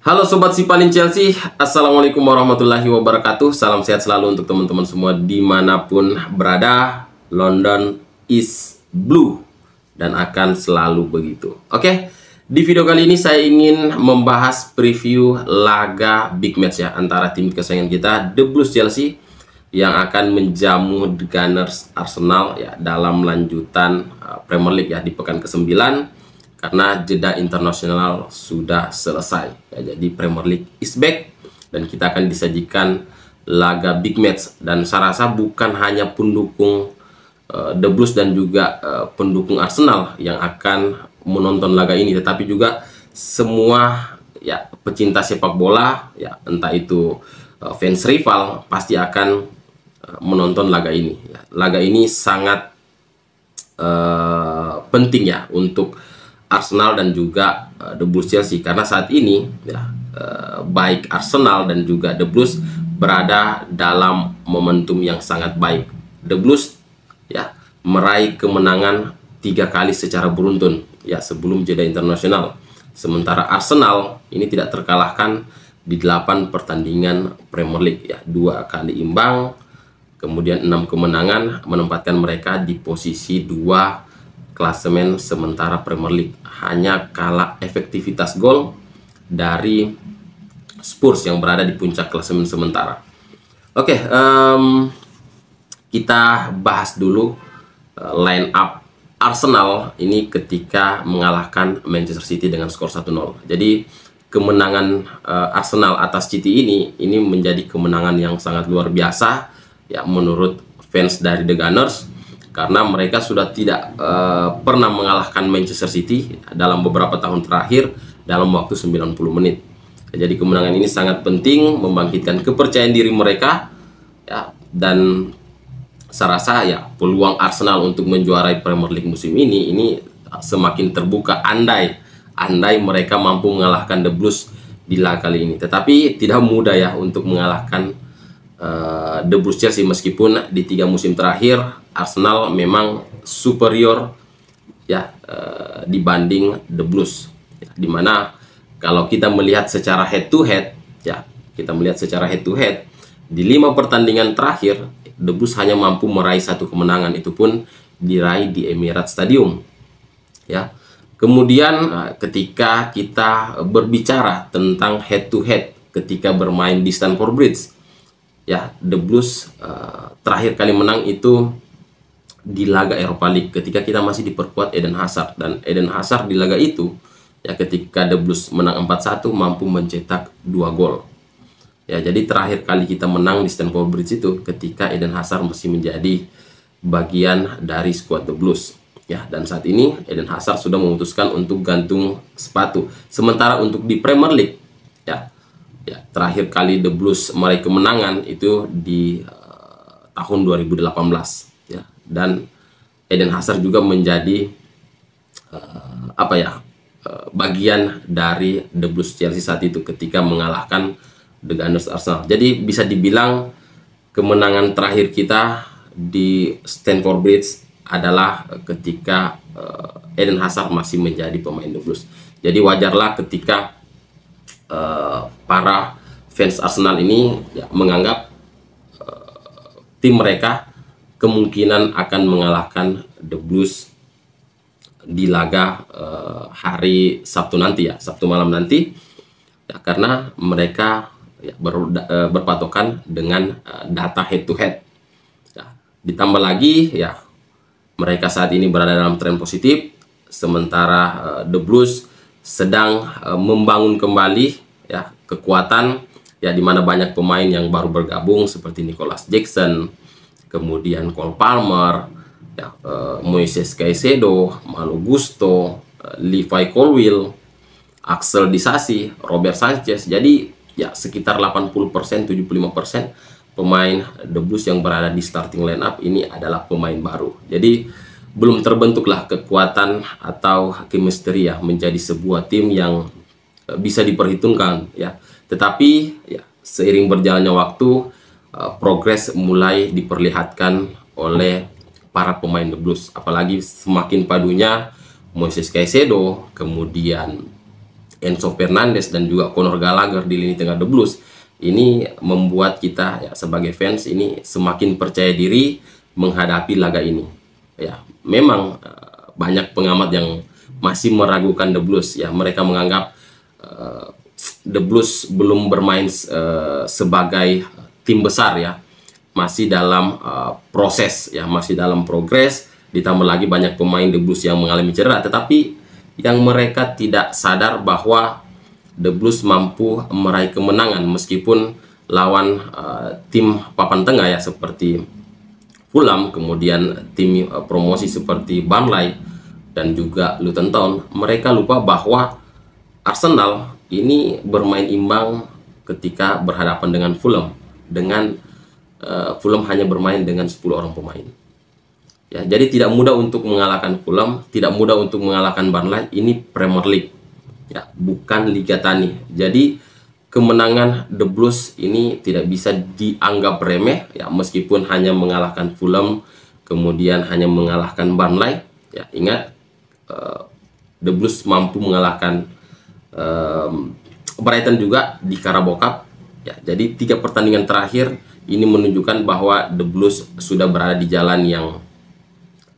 Halo Sobat Sipalin Chelsea, Assalamualaikum warahmatullahi wabarakatuh Salam sehat selalu untuk teman-teman semua dimanapun berada London is blue Dan akan selalu begitu Oke, di video kali ini saya ingin membahas preview laga big match ya Antara tim kesayangan kita, The Blues Chelsea Yang akan menjamu The Gunners Arsenal ya Dalam lanjutan uh, Premier League ya di pekan ke-9 karena jeda internasional sudah selesai. Ya, jadi Premier League is back dan kita akan disajikan laga big match dan saya rasa bukan hanya pendukung uh, The Blues dan juga uh, pendukung Arsenal yang akan menonton laga ini tetapi juga semua ya pecinta sepak bola ya entah itu uh, fans rival pasti akan uh, menonton laga ini. Ya, laga ini sangat uh, penting ya untuk Arsenal dan juga uh, The Blues Chelsea karena saat ini ya uh, baik Arsenal dan juga The Blues berada dalam momentum yang sangat baik. The Blues ya meraih kemenangan tiga kali secara beruntun ya sebelum jeda internasional. Sementara Arsenal ini tidak terkalahkan di delapan pertandingan Premier League ya dua kali imbang kemudian enam kemenangan menempatkan mereka di posisi dua klasemen sementara Premier League hanya kalah efektivitas gol dari Spurs yang berada di puncak klasemen sementara. Oke, okay, um, kita bahas dulu eh, line up Arsenal ini ketika mengalahkan Manchester City dengan skor 1-0. Jadi kemenangan uh, Arsenal atas City ini ini menjadi kemenangan yang sangat luar biasa ya menurut fans dari The Gunners karena mereka sudah tidak uh, pernah mengalahkan Manchester City dalam beberapa tahun terakhir dalam waktu 90 menit. Jadi kemenangan ini sangat penting membangkitkan kepercayaan diri mereka ya dan saya rasa ya peluang Arsenal untuk menjuarai Premier League musim ini ini semakin terbuka andai andai mereka mampu mengalahkan The Blues di laga kali ini. Tetapi tidak mudah ya untuk mengalahkan uh, Blues Chelsea meskipun di tiga musim terakhir Arsenal memang superior ya uh, dibanding The Blues ya, dimana kalau kita melihat secara head to head ya kita melihat secara head to head di lima pertandingan terakhir The Blues hanya mampu meraih satu kemenangan itu pun diraih di Emirates Stadium ya kemudian uh, ketika kita berbicara tentang head to head ketika bermain di Stamford Bridge ya The Blues uh, terakhir kali menang itu di laga Eropa League ketika kita masih diperkuat Eden Hazard dan Eden Hazard di laga itu ya ketika The Blues menang 4-1 mampu mencetak 2 gol. Ya, jadi terakhir kali kita menang di Stamford Bridge itu ketika Eden Hazard masih menjadi bagian dari skuad The Blues. Ya, dan saat ini Eden Hazard sudah memutuskan untuk gantung sepatu. Sementara untuk di Premier League, ya, ya terakhir kali The Blues meraih kemenangan itu di uh, tahun 2018 ya dan Eden Hazard juga menjadi uh, apa ya uh, bagian dari The Blues Chelsea saat itu ketika mengalahkan The Gunners Arsenal. Jadi bisa dibilang kemenangan terakhir kita di Stanford Bridge adalah ketika uh, Eden Hazard masih menjadi pemain The Blues. Jadi wajarlah ketika uh, para fans Arsenal ini ya, menganggap uh, tim mereka kemungkinan akan mengalahkan The Blues di laga uh, hari Sabtu nanti ya Sabtu malam nanti ya, karena mereka ya, ber, uh, berpatokan dengan uh, data head to head ya, ditambah lagi ya mereka saat ini berada dalam tren positif sementara uh, The Blues sedang uh, membangun kembali ya kekuatan ya di mana banyak pemain yang baru bergabung seperti Nicholas Jackson, kemudian Cole Palmer, ya, uh, Moises Caicedo, Manu Gusto, uh, Levi Colwill, Axel Disasi, Robert Sanchez. Jadi ya sekitar 80% 75% pemain The Blues yang berada di starting lineup ini adalah pemain baru. Jadi belum terbentuklah kekuatan atau chemistry ya menjadi sebuah tim yang bisa diperhitungkan ya. Tetapi ya seiring berjalannya waktu eh, progres mulai diperlihatkan oleh para pemain The Blues apalagi semakin padunya Moises Caicedo, kemudian Enzo Fernandez dan juga Conor Gallagher di lini tengah The Blues ini membuat kita ya, sebagai fans ini semakin percaya diri menghadapi laga ini. Ya, memang eh, banyak pengamat yang masih meragukan The Blues ya. Mereka menganggap Eh, the Blues belum bermain uh, sebagai tim besar ya, masih dalam uh, proses ya, masih dalam progres. Ditambah lagi banyak pemain The Blues yang mengalami cedera, tetapi yang mereka tidak sadar bahwa The Blues mampu meraih kemenangan meskipun lawan uh, tim papan tengah ya seperti Fulham, kemudian tim uh, promosi seperti Burnley dan juga Luton Town, mereka lupa bahwa Arsenal ini bermain imbang ketika berhadapan dengan Fulham dengan uh, Fulham hanya bermain dengan 10 orang pemain. Ya, jadi tidak mudah untuk mengalahkan Fulham, tidak mudah untuk mengalahkan Burnley. Ini Premier League. Ya, bukan Liga Tani. Jadi kemenangan The Blues ini tidak bisa dianggap remeh ya meskipun hanya mengalahkan Fulham kemudian hanya mengalahkan Burnley ya ingat uh, The Blues mampu mengalahkan um, Brighton juga di Carabao Ya, jadi tiga pertandingan terakhir ini menunjukkan bahwa The Blues sudah berada di jalan yang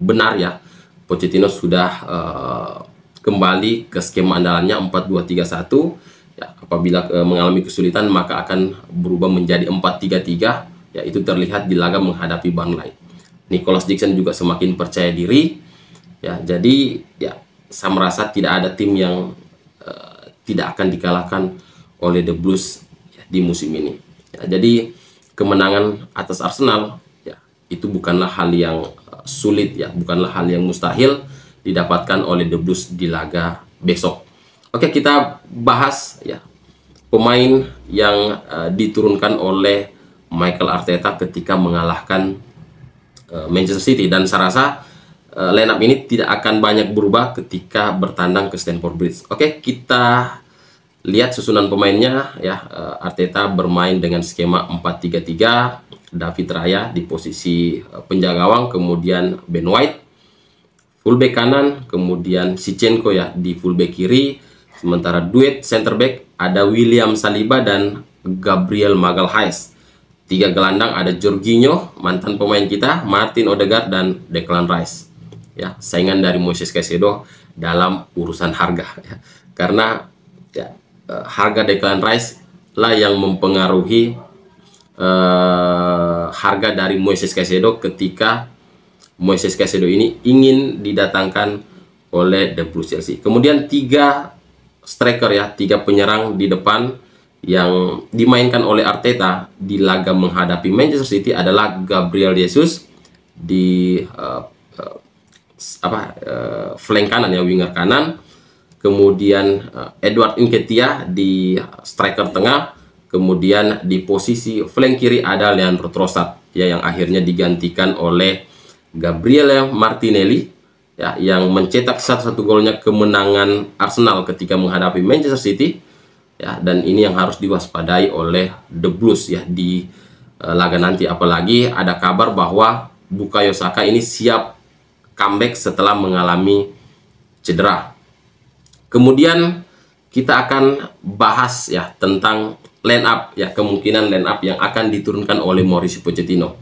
benar ya. Pochettino sudah uh, kembali ke skema andalannya 4-2-3-1. Ya, apabila uh, mengalami kesulitan maka akan berubah menjadi 4-3-3. Ya, itu terlihat di laga menghadapi Burnley. Nicholas Dixon juga semakin percaya diri. Ya, jadi ya saya merasa tidak ada tim yang tidak akan dikalahkan oleh The Blues ya, di musim ini. Ya, jadi kemenangan atas Arsenal ya, itu bukanlah hal yang eh, sulit ya, bukanlah hal yang mustahil didapatkan oleh The Blues di laga besok. Oke, kita bahas ya pemain yang uh, diturunkan oleh Michael Arteta ketika mengalahkan uh, Manchester City dan saya rasa uh, lineup ini tidak akan banyak berubah ketika bertandang ke Stanford Bridge. Oke, kita lihat susunan pemainnya ya. Uh, Arteta bermain dengan skema 4-3-3, David Raya di posisi uh, eh, penjaga gawang, kemudian Ben White fullback kanan, kemudian Sichenko ya di fullback kiri, sementara duet center back ada William Saliba dan Gabriel Magalhaes. Tiga gelandang ada Jorginho, mantan pemain kita, Martin Odegaard dan Declan Rice ya saingan dari Moises Caicedo dalam urusan harga ya. karena ya, eh, harga Declan Rice lah yang mempengaruhi eh, harga dari Moises Caicedo ketika Moises Caicedo ini ingin didatangkan oleh The Blue Chelsea. Kemudian tiga striker ya, tiga penyerang di depan yang dimainkan oleh Arteta di laga menghadapi Manchester City adalah Gabriel Jesus di uh, apa uh, flank kanan ya winger kanan kemudian uh, Edward Inketia di striker tengah kemudian di posisi flank kiri ada Leandro Trossard ya yang akhirnya digantikan oleh Gabriele Martinelli ya yang mencetak satu-satu golnya kemenangan Arsenal ketika menghadapi Manchester City ya dan ini yang harus diwaspadai oleh The Blues ya di uh, laga nanti apalagi ada kabar bahwa Bukayo Saka ini siap comeback setelah mengalami cedera. Kemudian kita akan bahas ya tentang line up ya kemungkinan line up yang akan diturunkan oleh Mauricio Pochettino.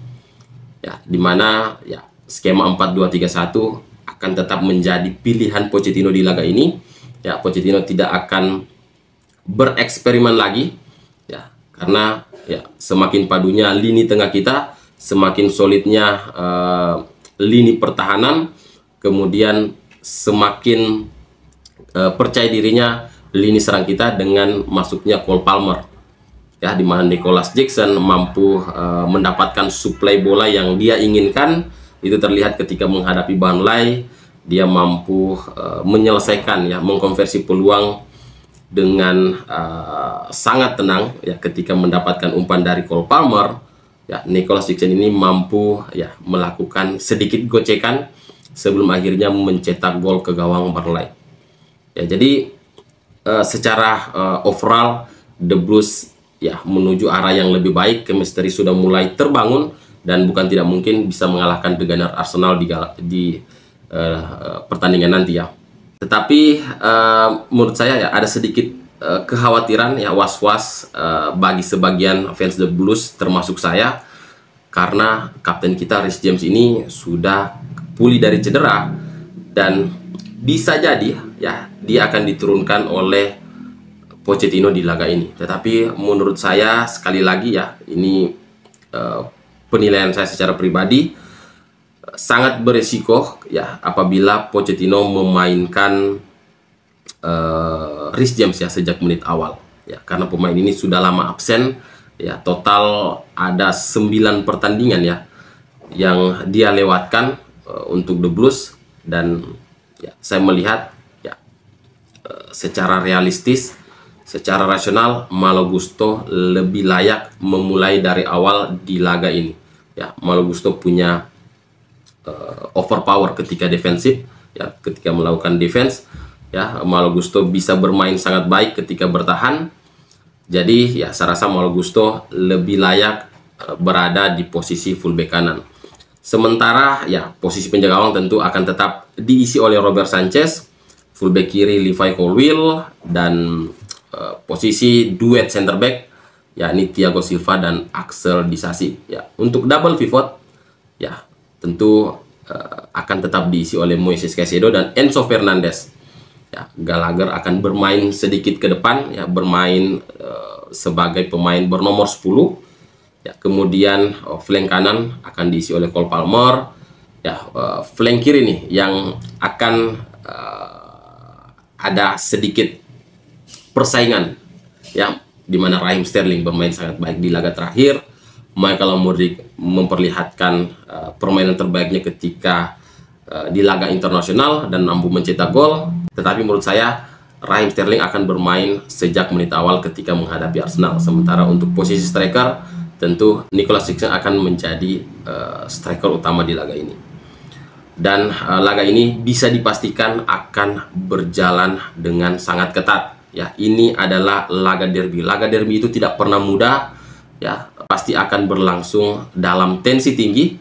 Ya, di mana ya skema 4-2-3-1 akan tetap menjadi pilihan Pochettino di laga ini. Ya, Pochettino tidak akan bereksperimen lagi ya karena ya semakin padunya lini tengah kita, semakin solidnya uh, lini pertahanan, kemudian semakin e, percaya dirinya lini serang kita dengan masuknya Cole Palmer. Ya, di mana Nicholas Jackson mampu e, mendapatkan suplai bola yang dia inginkan, itu terlihat ketika menghadapi Burnley, dia mampu uh, menyelesaikan ya, mengkonversi peluang dengan uh, sangat tenang ya ketika mendapatkan umpan dari Cole Palmer ya Nicholas Dixon ini mampu ya melakukan sedikit gocekan sebelum akhirnya mencetak gol ke gawang Barley. Ya jadi uh, secara uh, overall the Blues ya menuju arah yang lebih baik, chemistry sudah mulai terbangun dan bukan tidak mungkin bisa mengalahkan The Gunner Arsenal di di uh, pertandingan nanti ya. Tetapi uh, menurut saya ya ada sedikit Eh, kekhawatiran ya was-was uh, bagi sebagian fans The Blues termasuk saya karena kapten kita Rhys James ini sudah pulih dari cedera dan bisa jadi ya dia akan diturunkan oleh Pochettino di laga ini. Tetapi menurut saya sekali lagi ya ini uh, penilaian saya secara pribadi sangat beresiko ya apabila Pochettino memainkan uh, Rhys James ya sejak menit awal ya karena pemain ini sudah lama absen ya total ada 9 pertandingan ya yang dia lewatkan uh, untuk The Blues dan ya saya melihat ya uh, secara realistis secara rasional Malogusto lebih layak memulai dari awal di laga ini ya Malogusto punya uh, overpower ketika defensif ya ketika melakukan defense ya Malo Gusto bisa bermain sangat baik ketika bertahan jadi ya saya rasa Malo Gusto lebih layak eh, berada di posisi fullback kanan sementara ya posisi penjaga gawang tentu akan tetap diisi oleh Robert Sanchez fullback kiri Levi Colwill dan uh, posisi duet center back yakni Thiago Silva dan Axel Disasi ya untuk double pivot ya tentu uh, akan tetap diisi oleh Moises Caicedo dan Enzo Fernandez Ya, Gallagher akan bermain sedikit ke depan, ya bermain uh, sebagai pemain bernomor 10. Ya, kemudian uh, flank kanan akan diisi oleh Cole Palmer. Ya, uh, flank kiri nih yang akan uh, ada sedikit persaingan. Ya, di mana Raheem Sterling bermain sangat baik di laga terakhir. Michael Mudrik memperlihatkan uh, permainan terbaiknya ketika uh, di laga internasional dan mampu mencetak gol tetapi menurut saya Raheem Sterling akan bermain sejak menit awal ketika menghadapi Arsenal. Sementara untuk posisi striker, tentu Nicolas Jackson akan menjadi uh, striker utama di laga ini. Dan uh, laga ini bisa dipastikan akan berjalan dengan sangat ketat. Ya, ini adalah laga derby. Laga derby itu tidak pernah mudah. Ya, pasti akan berlangsung dalam tensi tinggi.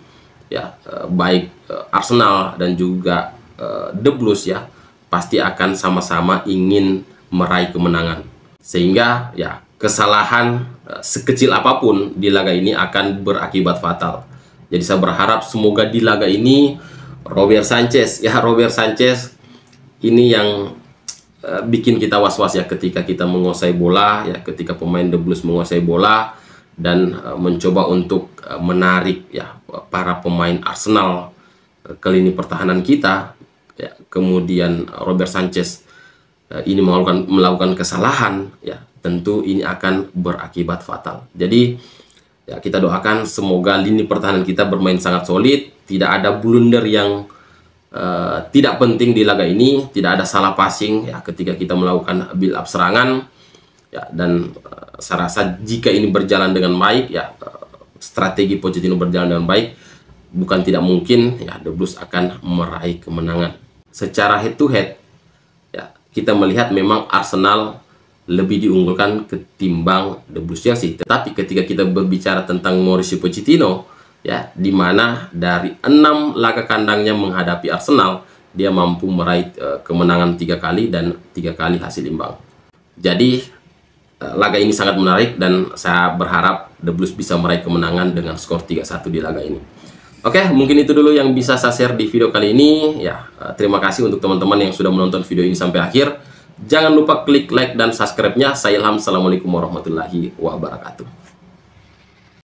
Ya, eh, baik Arsenal dan juga uh, The Blues ya pasti akan sama-sama ingin meraih kemenangan. Sehingga ya kesalahan eh, sekecil apapun di laga ini akan berakibat fatal. Jadi saya berharap semoga di laga ini Robert Sanchez ya Robert Sanchez ini yang eh, bikin kita was-was ya ketika kita menguasai bola ya ketika pemain The Blues menguasai bola dan eh, mencoba untuk menarik ya para pemain Arsenal ke lini pertahanan kita ya kemudian uh, Robert Sanchez uh, ini melakukan melakukan kesalahan ya tentu ini akan berakibat fatal jadi ya kita doakan semoga lini pertahanan kita bermain sangat solid tidak ada blunder yang uh, tidak penting di laga ini tidak ada salah passing ya ketika kita melakukan build up serangan ya dan uh, saya rasa jika ini berjalan dengan baik ya uh, strategi Pochettino berjalan dengan baik bukan tidak mungkin ya The Blues akan meraih kemenangan secara head to head ya, kita melihat memang Arsenal lebih diunggulkan ketimbang The Blues Chelsea. Tetapi ketika kita berbicara tentang Mauricio Pochettino, ya, di mana dari enam laga kandangnya menghadapi Arsenal, dia mampu meraih uh, kemenangan tiga kali dan tiga kali hasil imbang. Jadi uh, laga ini sangat menarik dan saya berharap The Blues bisa meraih kemenangan dengan skor 3-1 di laga ini. Oke, okay, mungkin itu dulu yang bisa saya share di video kali ini. Ya, eh, terima kasih untuk teman-teman yang sudah menonton video ini sampai akhir. Jangan lupa klik like dan subscribe-nya. Saya Ilham, Assalamualaikum warahmatullahi wabarakatuh.